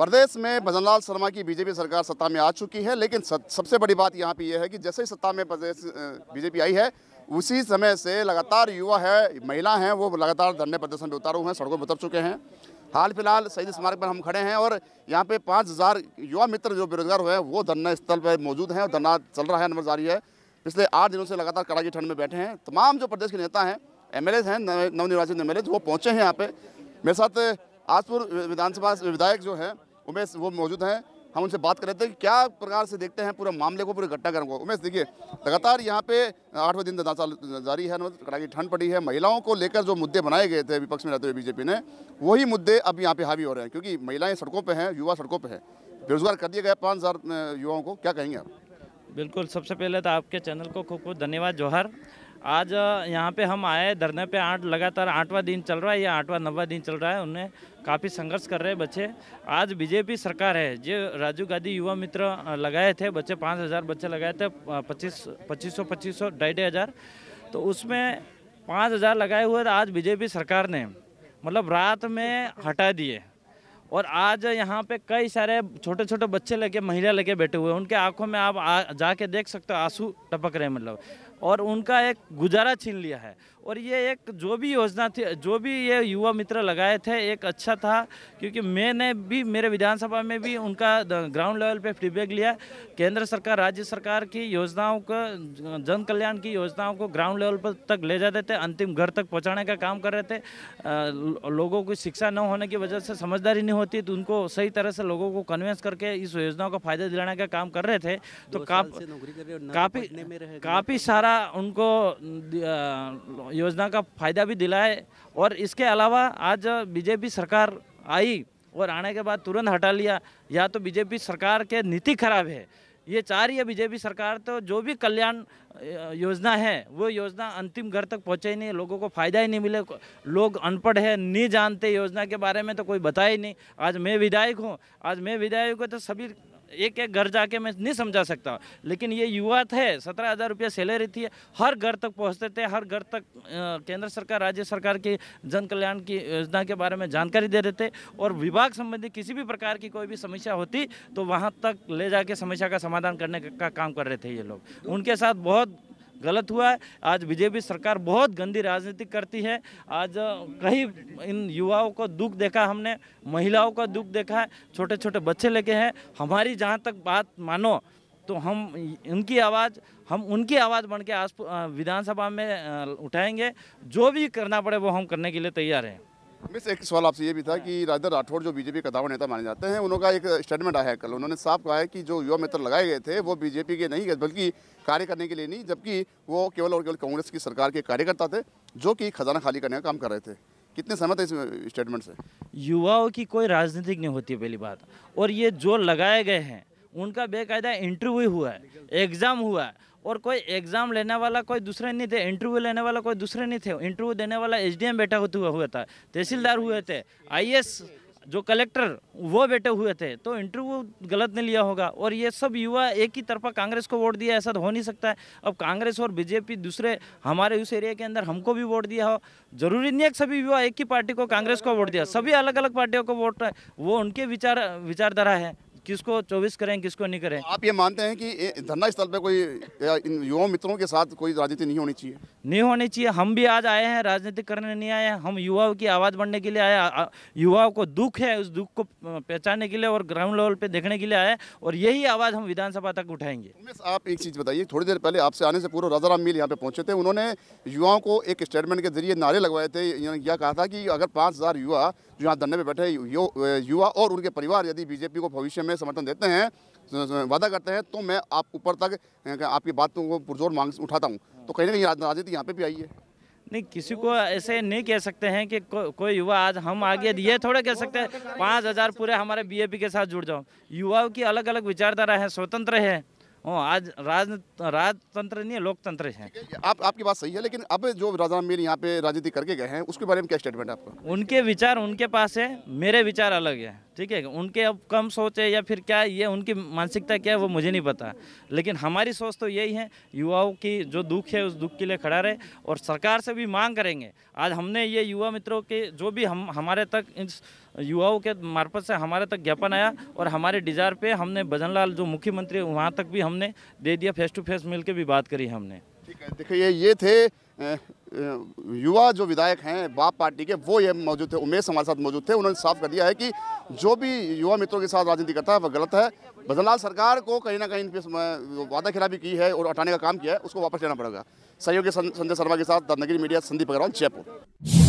प्रदेश में भजनलाल शर्मा की बीजेपी सरकार सत्ता में आ चुकी है लेकिन सबसे बड़ी बात यहाँ पे यह है कि जैसे ही सत्ता में प्रदेश बीजेपी आई है उसी समय से लगातार युवा है महिला हैं वो लगातार धरने प्रदर्शन में उतारू हुए हैं सड़कों पर उतर चुके हैं हाल फिलहाल शहीद स्मारक पर हम खड़े हैं और यहाँ पे पाँच हज़ार युवा मित्र जो बेरोजगार हुए हैं वो धरना स्थल पर मौजूद हैं और धरना चल रहा है नंबर जारी है पिछले आठ दिनों से लगातार कड़ाकी ठंड में बैठे हैं तमाम जो प्रदेश के नेता हैं एम हैं नवनिर्वाचित एम वो पहुँचे हैं यहाँ पर मेरे साथ आजपुर विधानसभा विधायक जो हैं उमेश वो मौजूद हैं हम उनसे बात कर रहे थे कि क्या प्रकार से देखते हैं पूरे मामले को पूरे घटनाक्रम को उमेश देखिए लगातार यहाँ पे आठवें दिन दंताल जारी है मतलब कड़ाकी ठंड पड़ी है महिलाओं को लेकर जो मुद्दे बनाए गए थे विपक्ष में रहते हुए बीजेपी ने वही मुद्दे अब यहाँ पे हावी हो रहे हैं क्योंकि महिलाएं सड़कों पर हैं युवा सड़कों पर हैं बेरोजगार कर दिया गया पाँच हज़ार युवाओं को क्या कहेंगे आप बिल्कुल सबसे पहले तो आपके चैनल को खूब खूब धन्यवाद जोहर आज यहाँ पे हम आए धरने पे आठ लगातार आठवां दिन चल रहा है या आठवां नवा दिन चल रहा है उन्हें काफ़ी संघर्ष कर रहे हैं बच्चे आज बीजेपी सरकार है जो राजीव गांधी युवा मित्र लगाए थे बच्चे पाँच हज़ार बच्चे लगाए थे पच्चीस पच्चीस सौ पच्चीस सौ ढाई ढाई हज़ार तो उसमें पाँच हज़ार लगाए हुए आज बीजेपी सरकार ने मतलब रात में हटा दिए और आज यहाँ पे कई सारे छोटे छोटे बच्चे लेके महिला लेके बैठे हुए हैं उनके आंखों में आप जाके देख सकते हो आंसू टपक रहे हैं मतलब और उनका एक गुजारा छीन लिया है और ये एक जो भी योजना थी जो भी ये युवा मित्र लगाए थे एक अच्छा था क्योंकि मैंने भी मेरे विधानसभा में भी उनका ग्राउंड लेवल पे फीडबैक लिया केंद्र सरकार राज्य सरकार की योजनाओं को जन कल्याण की योजनाओं को ग्राउंड लेवल पर तक ले जाते थे अंतिम घर तक पहुँचाने का काम कर रहे थे लोगों को शिक्षा न होने की वजह से समझदारी नहीं होती तो उनको सही तरह से लोगों को कन्विंस करके इस योजनाओं का फायदा दिलाने का काम कर रहे थे तो काफ़ी तो काफ़ी सारा उनको योजना का फ़ायदा भी दिलाए और इसके अलावा आज बीजेपी सरकार आई और आने के बाद तुरंत हटा लिया या तो बीजेपी सरकार के नीति खराब है ये चाह रही है बीजेपी सरकार तो जो भी कल्याण योजना है वो योजना अंतिम घर तक पहुँचे ही नहीं लोगों को फ़ायदा ही नहीं मिले लोग अनपढ़ है नहीं जानते योजना के बारे में तो कोई बता ही नहीं आज मैं विधायक हूँ आज मैं विधायक हूँ तो सभी एक एक घर जाके मैं नहीं समझा सकता लेकिन ये युवा थे सत्रह हज़ार रुपया सैलरी थी हर घर तक पहुँचते थे हर घर तक केंद्र सरकार राज्य सरकार की जन कल्याण की योजना के बारे में जानकारी दे रहे थे और विभाग संबंधी किसी भी प्रकार की कोई भी समस्या होती तो वहाँ तक ले जाके समस्या का समाधान करने का काम कर रहे थे ये लोग उनके साथ बहुत गलत हुआ है आज बीजेपी सरकार बहुत गंदी राजनीति करती है आज कई इन युवाओं को दुख देखा हमने महिलाओं का दुख देखा है छोटे छोटे बच्चे लेके हैं हमारी जहाँ तक बात मानो तो हम उनकी आवाज़ हम उनकी आवाज़ बन के आज विधानसभा में उठाएंगे जो भी करना पड़े वो हम करने के लिए तैयार हैं मिस एक सवाल आपसे ये भी था हाँ। कि राजेंद्र राठौड़ जो बीजेपी का दावा नेता माने जाते हैं उनका एक स्टेटमेंट आया है कल उन्होंने साफ कहा है कि जो युवा मित्र लगाए गए थे वो बीजेपी के नहीं बल्कि कार्य करने के लिए नहीं जबकि वो केवल और केवल कांग्रेस की सरकार के कार्यकर्ता थे जो कि खजाना खाली करने का काम कर रहे थे कितने सहमत है इस स्टेटमेंट से युवाओं की कोई राजनीतिक नहीं होती पहली बात और ये जो लगाए गए हैं उनका बेकायदा इंटरव्यू हुआ है एग्ज़ाम हुआ है और कोई एग्ज़ाम लेने वाला कोई दूसरे नहीं थे इंटरव्यू लेने वाला कोई दूसरे नहीं थे इंटरव्यू देने वाला एसडीएम बैठा हुआ हुआ था तहसीलदार हुए थे आईएएस जो कलेक्टर वो बैठे हुए थे तो इंटरव्यू गलत नहीं लिया होगा और ये सब युवा एक ही तरफा कांग्रेस को वोट दिया ऐसा तो हो नहीं सकता है अब कांग्रेस और बीजेपी दूसरे हमारे उस एरिया के अंदर हमको भी वोट दिया हो जरूरी नहीं है कि सभी युवा एक ही पार्टी को कांग्रेस को वोट दिया सभी अलग अलग पार्टियों को वोट वो उनके विचार विचारधारा है किसको चौबीस करें किसको नहीं करें आप ये मानते हैं कि धरना स्थल पे कोई इन युवा मित्रों के साथ कोई राजनीति नहीं होनी चाहिए नहीं होनी चाहिए हम भी आज आए हैं राजनीति करने नहीं आए हैं हम युवाओं की आवाज़ बढ़ने के लिए आए युवाओं को दुख है उस दुख को पहचानने के लिए और ग्राउंड लेवल पर देखने के लिए आए और यही आवाज़ हम विधानसभा तक उठाएंगे आप एक चीज़ बताइए थोड़ी देर पहले आपसे आने से पूर्व राम मील यहाँ पे पहुँचे थे उन्होंने युवाओं को एक स्टेटमेंट के जरिए नारे लगवाए थे यह कहा था कि अगर पाँच युवा जो यहाँ धरने पर बैठे युवा और उनके परिवार यदि बीजेपी को भविष्य में समर्थन देते हैं वादा करते हैं तो मैं आप ऊपर तक आपकी बात को पुरजोर मांग उठाता हूँ तो कहीं ना कहीं राजनीति यहाँ पे भी आई है नहीं किसी को ऐसे नहीं कह सकते हैं कि को, कोई युवा आज हम आगे ये थोड़े कह सकते हैं पाँच हज़ार पूरे हमारे बीएपी के साथ जुड़ जाओ युवाओं की अलग अलग विचारधारा है स्वतंत्र है आज राज राजतंत्र नहीं है लोकतंत्र है आप आपकी बात सही है लेकिन अब जो राजा मीर यहाँ पे राजनीति करके गए हैं उसके बारे में क्या स्टेटमेंट आपका उनके विचार उनके पास है मेरे विचार अलग है ठीक है उनके अब कम सोच है या फिर क्या ये उनकी मानसिकता क्या है वो मुझे नहीं पता लेकिन हमारी सोच तो यही है युवाओं की जो दुख है उस दुख के लिए खड़ा रहे और सरकार से भी मांग करेंगे आज हमने ये युवा मित्रों के जो भी हम हमारे तक इस युवाओं के मार्फत से हमारे तक ज्ञापन आया और हमारे डिज़ायर पे हमने भजन जो मुख्यमंत्री वहाँ तक भी हमने दे दिया फेस टू फेस मिलके भी बात करी हमने ठीक है देखिए ये थे युवा जो विधायक हैं बाप पार्टी के वो ये मौजूद थे उमेश हमारे साथ मौजूद थे उन्होंने साफ कर दिया है कि जो भी युवा मित्रों के साथ राजनीति करता है वह गलत है भजनलाल सरकार को कहीं ना कहीं इन पे वादा खिलाफी की है और हटाने का काम किया है उसको वापस लेना पड़ेगा सहयोगी संजय शर्मा के साथ रत्नागिरी मीडिया संदीप अग्रवाल जयपुर